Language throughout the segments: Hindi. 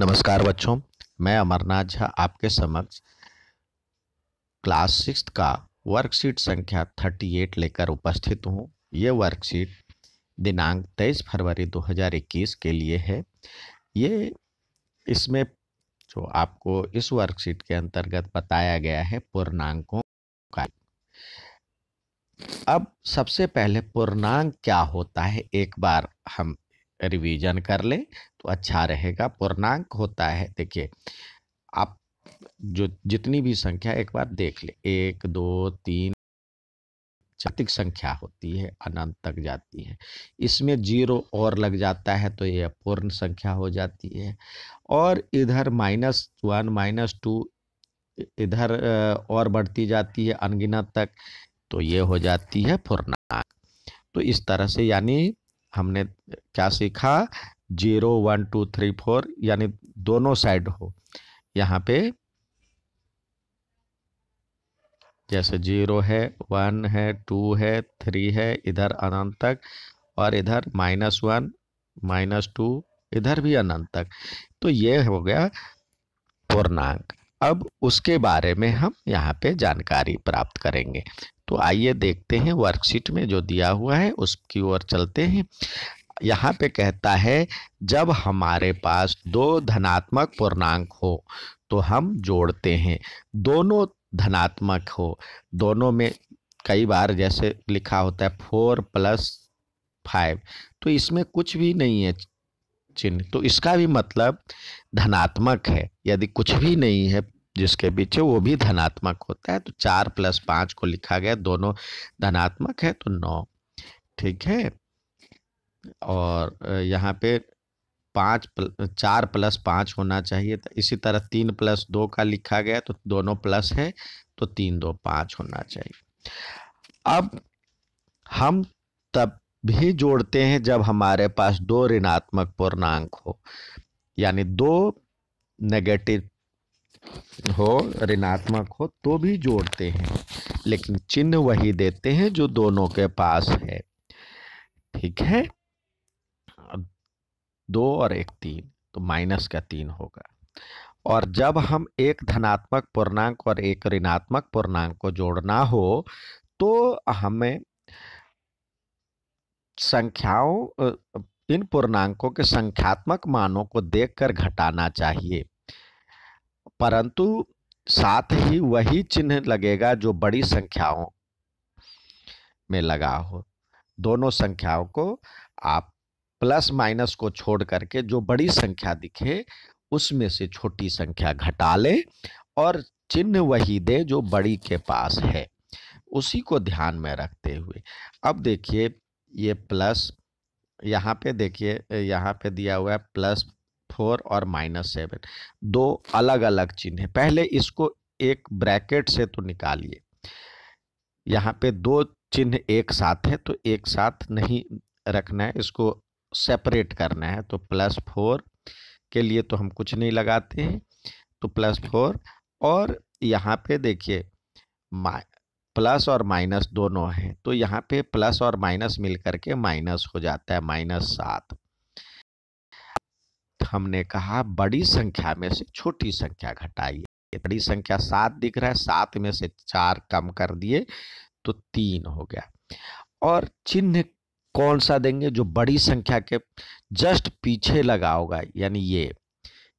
नमस्कार बच्चों मैं अमरनाथ झा आपके समक्ष क्लास सिक्स का वर्कशीट संख्या थर्टी एट लेकर उपस्थित हूँ ये वर्कशीट दिनांक तेईस फरवरी दो हज़ार इक्कीस के लिए है ये इसमें जो आपको इस वर्कशीट के अंतर्गत बताया गया है पूर्णांकों का अब सबसे पहले पूर्णांक क्या होता है एक बार हम रिवीजन कर लें तो अच्छा रहेगा पूर्णांक होता है देखिए आप जो जितनी भी संख्या एक बार देख ले एक दो तीन जातिक संख्या होती है अनंत तक जाती है इसमें जीरो और लग जाता है तो यह पूर्ण संख्या हो जाती है और इधर माइनस वन माइनस टू इधर और बढ़ती जाती है अनगिनत तक तो ये हो जाती है पूर्णांक तो इस तरह से यानी हमने क्या सीखा zero one two three four यानी दोनों साइड हो यहाँ पे जैसे जीरो है वन है टू है थ्री है इधर अनंत तक और इधर माइनस वन माइनस टू इधर भी अनंत तक तो ये हो गया पूर्णांक अब उसके बारे में हम यहाँ पे जानकारी प्राप्त करेंगे तो आइए देखते हैं वर्कशीट में जो दिया हुआ है उसकी ओर चलते हैं यहाँ पे कहता है जब हमारे पास दो धनात्मक पूर्णांक हो तो हम जोड़ते हैं दोनों धनात्मक हो दोनों में कई बार जैसे लिखा होता है फोर प्लस फाइव तो इसमें कुछ भी नहीं है चिन्ह तो इसका भी मतलब धनात्मक है यदि कुछ भी नहीं है जिसके पीछे वो भी धनात्मक होता है तो चार प्लस पांच को लिखा गया दोनों धनात्मक है तो नौ ठीक है और यहाँ पे पाँच प्ल, चार प्लस पाँच होना चाहिए तो इसी तरह तीन प्लस दो का लिखा गया तो दोनों प्लस है तो तीन दो पाँच होना चाहिए अब हम तब भी जोड़ते हैं जब हमारे पास दो ऋणात्मक पूर्णांक हो यानी दो नेगेटिव हो ऋणात्मक हो तो भी जोड़ते हैं लेकिन चिन्ह वही देते हैं जो दोनों के पास है ठीक है दो और एक तीन तो माइनस का तीन होगा और जब हम एक धनात्मक पूर्णांक और एक ऋणात्मक पूर्णांक को जोड़ना हो तो हमें संख्याओं इन पूर्णांकों के संख्यात्मक मानों को देखकर घटाना चाहिए परंतु साथ ही वही चिन्ह लगेगा जो बड़ी संख्याओं में लगा हो दोनों संख्याओं को आप प्लस माइनस को छोड़ करके जो बड़ी संख्या दिखे उसमें से छोटी संख्या घटा लें और चिन्ह वही दे जो बड़ी के पास है उसी को ध्यान में रखते हुए अब देखिए ये प्लस यहाँ पे देखिए यहाँ पे दिया हुआ है प्लस फोर और माइनस सेवन दो अलग अलग चिन्ह है पहले इसको एक ब्रैकेट से तो निकालिए यहाँ पे दो चिन्ह एक साथ है तो एक साथ नहीं रखना है इसको सेपरेट करना है तो प्लस फोर के लिए तो हम कुछ नहीं लगाते हैं तो प्लस फोर और यहाँ पे देखिए प्लस और माइनस दोनों हैं तो यहाँ पे प्लस और माइनस मिल करके माइनस हो जाता है माइनस सात हमने कहा बड़ी संख्या में से छोटी संख्या घटाइए बड़ी संख्या सात दिख रहा है सात में से चार कम कर दिए तो तीन हो गया और चिन्ह कौन सा देंगे जो बड़ी संख्या के जस्ट पीछे लगा होगा यानी ये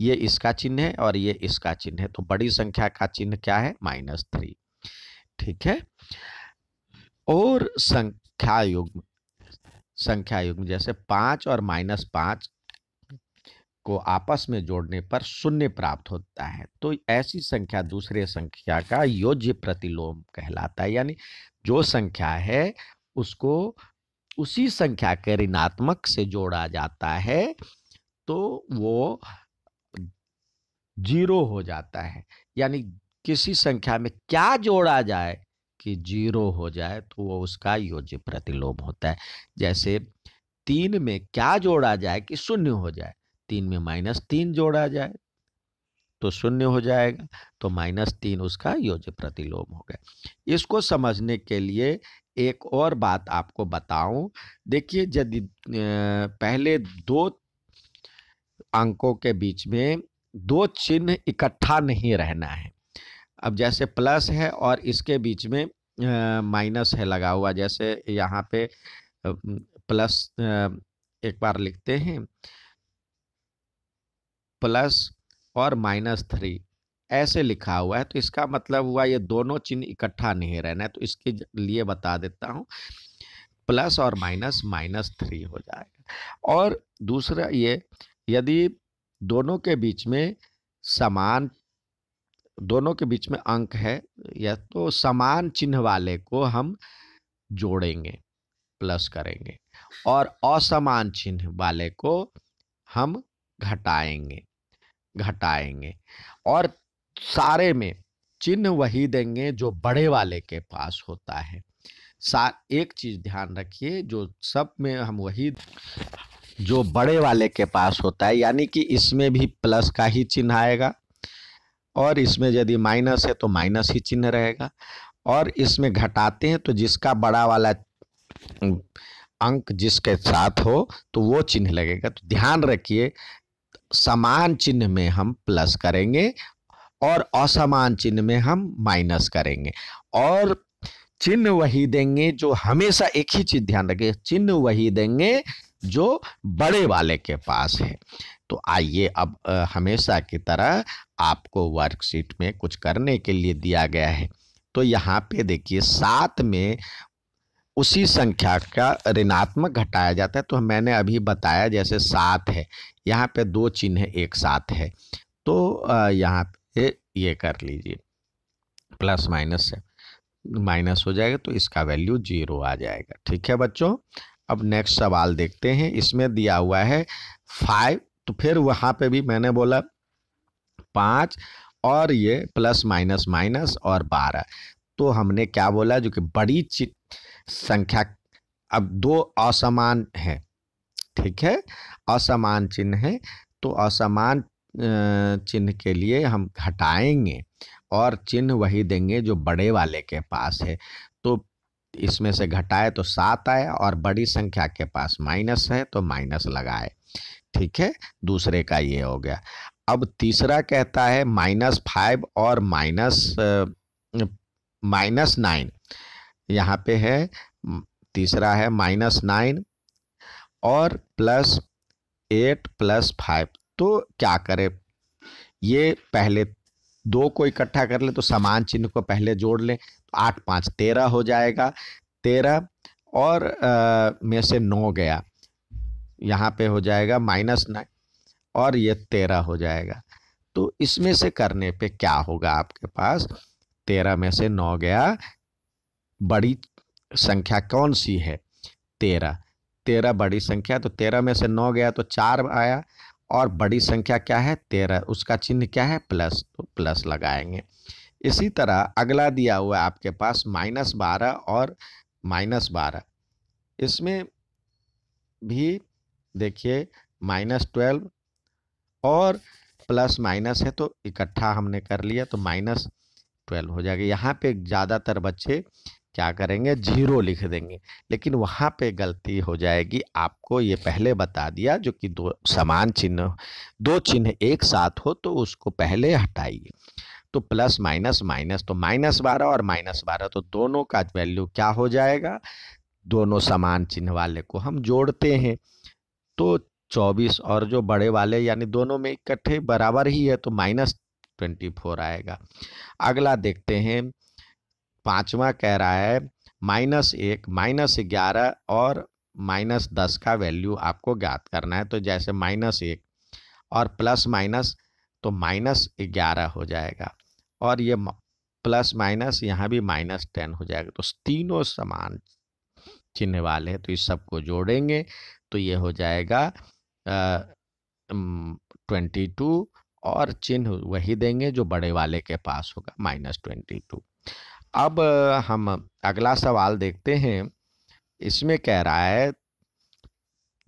ये इसका चिन्ह है और ये इसका चिन्ह है तो बड़ी संख्या का चिन्ह क्या है माइनस थ्री ठीक है और संख्या युग्म संख्या युग्म जैसे पांच और माइनस पांच को आपस में जोड़ने पर शून्य प्राप्त होता है तो ऐसी संख्या दूसरे संख्या का योज्य प्रतिलोम कहलाता है यानी जो संख्या है उसको उसी संख्या के ऋणात्मक से जोड़ा जाता है तो वो जीरो हो जाता है यानी किसी संख्या में क्या जोड़ा जाए कि जीरो हो जाए तो वो उसका योज्य प्रतिलोम होता है जैसे तीन में क्या जोड़ा जाए कि शून्य हो जाए तीन में माइनस तीन जोड़ा जाए तो शून्य हो जाएगा तो माइनस तीन उसका योज प्रतिलोम हो गया इसको समझने के लिए एक और बात आपको बताऊं देखिए यदि पहले दो अंकों के बीच में दो चिन्ह इकट्ठा नहीं रहना है अब जैसे प्लस है और इसके बीच में माइनस है लगा हुआ जैसे यहाँ पे प्लस एक बार लिखते हैं प्लस और माइनस थ्री ऐसे लिखा हुआ है तो इसका मतलब हुआ ये दोनों चिन्ह इकट्ठा नहीं रहना है तो इसके लिए बता देता हूँ प्लस और माइनस माइनस थ्री हो जाएगा और दूसरा ये यदि दोनों के बीच में समान दोनों के बीच में अंक है या तो समान चिन्ह वाले को हम जोड़ेंगे प्लस करेंगे और असमान चिन्ह वाले को हम घटाएंगे घटाएंगे और सारे में चिन्ह वही देंगे जो बड़े वाले के पास होता है सा एक चीज़ ध्यान रखिए जो सब में हम वही जो बड़े वाले के पास होता है यानी कि इसमें भी प्लस का ही चिन्ह आएगा और इसमें यदि माइनस है तो माइनस ही चिन्ह रहेगा और इसमें घटाते हैं तो जिसका बड़ा वाला अंक जिसके साथ हो तो वो चिन्ह लगेगा तो ध्यान रखिए समान चिन्ह में हम प्लस करेंगे और असमान चिन्ह में हम माइनस करेंगे और चिन्ह वही देंगे जो हमेशा एक ही चीज ध्यान रखें चिन्ह वही देंगे जो बड़े वाले के पास है तो आइए अब हमेशा की तरह आपको वर्कशीट में कुछ करने के लिए दिया गया है तो यहाँ पे देखिए सात में उसी संख्या का ऋणात्मक घटाया जाता है तो मैंने अभी बताया जैसे सात है यहाँ पे दो चिन्ह एक साथ है तो यहाँ पे ये कर लीजिए प्लस माइनस है माइनस हो जाएगा तो इसका वैल्यू जीरो आ जाएगा ठीक है बच्चों अब नेक्स्ट सवाल देखते हैं इसमें दिया हुआ है फाइव तो फिर वहाँ पे भी मैंने बोला पाँच और ये प्लस माइनस माइनस और बारह तो हमने क्या बोला जो कि बड़ी चित संख्या अब दो असमान है ठीक है असमान चिन्ह है तो असमान चिन्ह के लिए हम घटाएंगे और चिन्ह वही देंगे जो बड़े वाले के पास है तो इसमें से घटाए तो सात आए और बड़ी संख्या के पास माइनस है तो माइनस लगाए ठीक है दूसरे का ये हो गया अब तीसरा कहता है माइनस फाइव और माइनस माइनस नाइन यहाँ पे है तीसरा है माइनस नाइन और प्लस एट प्लस फाइव तो क्या करें ये पहले दो को इकट्ठा कर ले तो समान चिन्ह को पहले जोड़ लें तो आठ पाँच तेरह हो जाएगा तेरह और आ, में से नौ गया यहाँ पे हो जाएगा माइनस नाइन और ये तेरह हो जाएगा तो इसमें से करने पे क्या होगा आपके पास तेरह में से नौ गया बड़ी संख्या कौन सी है तेरह तेरह बड़ी संख्या तो तेरह में से नौ गया तो चार आया और बड़ी संख्या क्या है तेरह उसका चिन्ह क्या है प्लस तो प्लस लगाएंगे इसी तरह अगला दिया हुआ आपके पास माइनस बारह और माइनस बारह इसमें भी देखिए माइनस ट्वेल्व और प्लस माइनस है तो इकट्ठा हमने कर लिया तो माइनस ट्वेल्व हो जाएगा यहाँ पे ज़्यादातर बच्चे क्या करेंगे जीरो लिख देंगे लेकिन वहाँ पे गलती हो जाएगी आपको ये पहले बता दिया जो कि दो समान चिन्ह दो चिन्ह एक साथ हो तो उसको पहले हटाइए तो प्लस माइनस माइनस तो माइनस बारह और माइनस बारह तो दोनों का वैल्यू क्या हो जाएगा दोनों समान चिन्ह वाले को हम जोड़ते हैं तो चौबीस और जो बड़े वाले यानी दोनों में इकट्ठे बराबर ही है तो माइनस ट्वेंटी फोर आएगा अगला देखते हैं पांचवा कह रहा है माइनस एक माइनस ग्यारह और माइनस दस का वैल्यू आपको ज्ञात करना है तो जैसे माइनस एक और प्लस माइनस तो माइनस ग्यारह हो जाएगा और ये प्लस माइनस यहाँ भी माइनस टेन हो जाएगा तो तीनों समान चिन्ह वाले हैं तो इस सबको जोड़ेंगे तो ये हो जाएगा ट्वेंटी टू और चिन्ह वही देंगे जो बड़े वाले के पास होगा माइनस ट्वेंटी टू अब हम अगला सवाल देखते हैं इसमें कह रहा है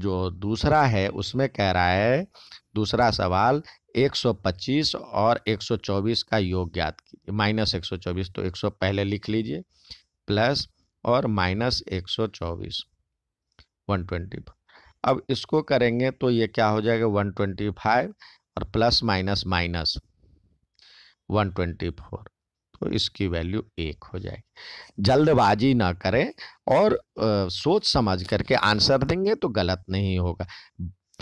जो दूसरा है उसमें कह रहा है दूसरा सवाल 125 और 124 का योग ज्ञात कीजिए माइनस 124 तो 100 पहले लिख लीजिए प्लस और माइनस 124 124 अब इसको करेंगे तो ये क्या हो जाएगा 125 और plus minus minus one twenty four तो इसकी वैल्यू एक हो जाएगी जल्दबाजी ना करें और आ, सोच समझ करके आंसर देंगे तो गलत नहीं होगा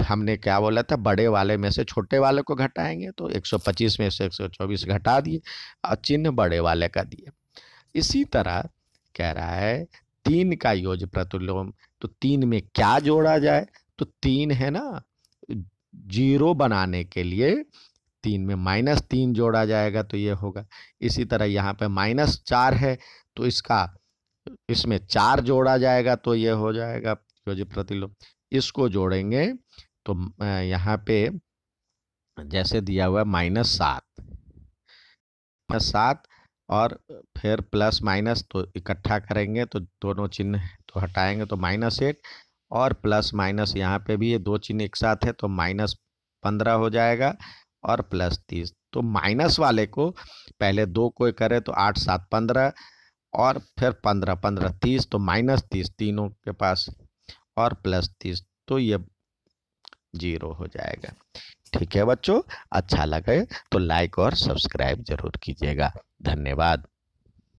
हमने क्या बोला था बड़े वाले में से छोटे वाले को घटाएंगे तो 125 में से 124 घटा दिए और चिन्ह बड़े वाले का दिए इसी तरह कह रहा है तीन का योज प्रतुल तो तीन में क्या जोड़ा जाए तो तीन है ना जीरो बनाने के लिए तीन में माइनस तीन जोड़ा जाएगा तो ये होगा इसी तरह यहाँ पे माइनस चार है तो इसका इसमें चार जोड़ा जाएगा तो ये हो जाएगा क्योंकि प्रतिलोम इसको जोड़ेंगे तो यहाँ पे जैसे दिया हुआ माइनस सात माइनस सात और फिर प्लस माइनस तो इकट्ठा करेंगे तो दोनों चिन्ह तो हटाएंगे तो माइनस एट और प्लस माइनस यहाँ पे भी ये दो चिन्ह एक साथ है तो माइनस पंद्रह हो जाएगा और प्लस तीस तो माइनस वाले को पहले दो को करें तो आठ सात पंद्रह और फिर पंद्रह पंद्रह तीस तो माइनस तीस तीनों के पास और प्लस तीस तो ये जीरो हो जाएगा ठीक है बच्चों अच्छा लगे तो लाइक और सब्सक्राइब जरूर कीजिएगा धन्यवाद